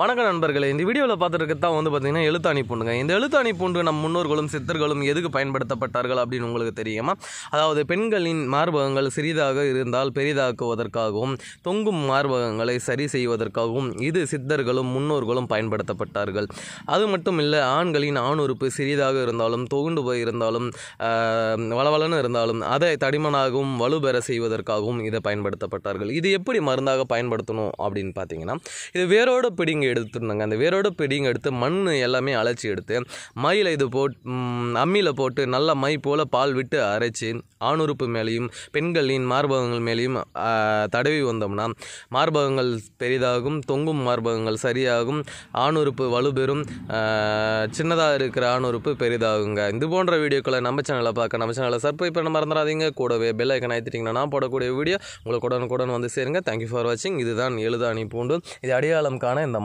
வணக்க நண்பர்களே இந்த வீடியோவில் பார்த்துட்டு தான் வந்து பார்த்திங்கன்னா எழுத்தாணி பூண்டுங்க இந்த எழுத்தாணி பூண்டு நம் முன்னோர்களும் சித்தர்களும் எதுக்கு பயன்படுத்தப்பட்டார்கள் அப்படின்னு உங்களுக்கு தெரியுமா அதாவது பெண்களின் மார்பகங்கள் சிறிதாக இருந்தால் பெரிதாக்குவதற்காகவும் தொங்கும் மார்பகங்களை சரி செய்வதற்காகவும் இது சித்தர்களும் முன்னோர்களும் பயன்படுத்தப்பட்டார்கள் அது மட்டும் இல்லை ஆண்களின் ஆணுறுப்பு சிறிதாக இருந்தாலும் தொகுண்டு போய் இருந்தாலும் வளவளன்னு இருந்தாலும் அதை தடிமனாகவும் வலுபெற செய்வதற்காகவும் இதை பயன்படுத்தப்பட்டார்கள் இது எப்படி மருந்தாக பயன்படுத்தணும் அப்படின்னு பார்த்தீங்கன்னா இது வேரோடு பிடிங்க எடுத்துருந்தாங்க அந்த வேரோடு பிடிங்கி எடுத்து மண் எல்லாமே அழைச்சி எடுத்து மயில் இது போட் அம்மியில் போட்டு நல்லா மை போல் பால் விட்டு அரைச்சி ஆணுறுப்பு மேலேயும் பெண்களின் மார்பகங்கள் மேலேயும் தடவி வந்தோம்னா மார்பகங்கள் பெரிதாகும் தொங்கும் மார்பகங்கள் சரியாகும் ஆணுறுப்பு வலுபெறும் சின்னதாக இருக்கிற ஆணுறுப்பு பெரிதாகுங்க இது போன்ற வீடியோக்களை நம்ம சேனலில் பார்க்க நம்ம சேனலில் சர்ப்ரைப் பண்ண மறந்துடாதீங்க கூடவே பெல் ஐக்கன் ஆயிடுத்திட்டிங்கன்னா நான் போடக்கூடிய வீடியோ உங்களுக்கு உடனுக்குடன் வந்து சேருங்க தேங்க்யூ ஃபார் வாட்சிங் இதுதான் எழுதாணி பூண்டு இது அடையாளம் காண இந்த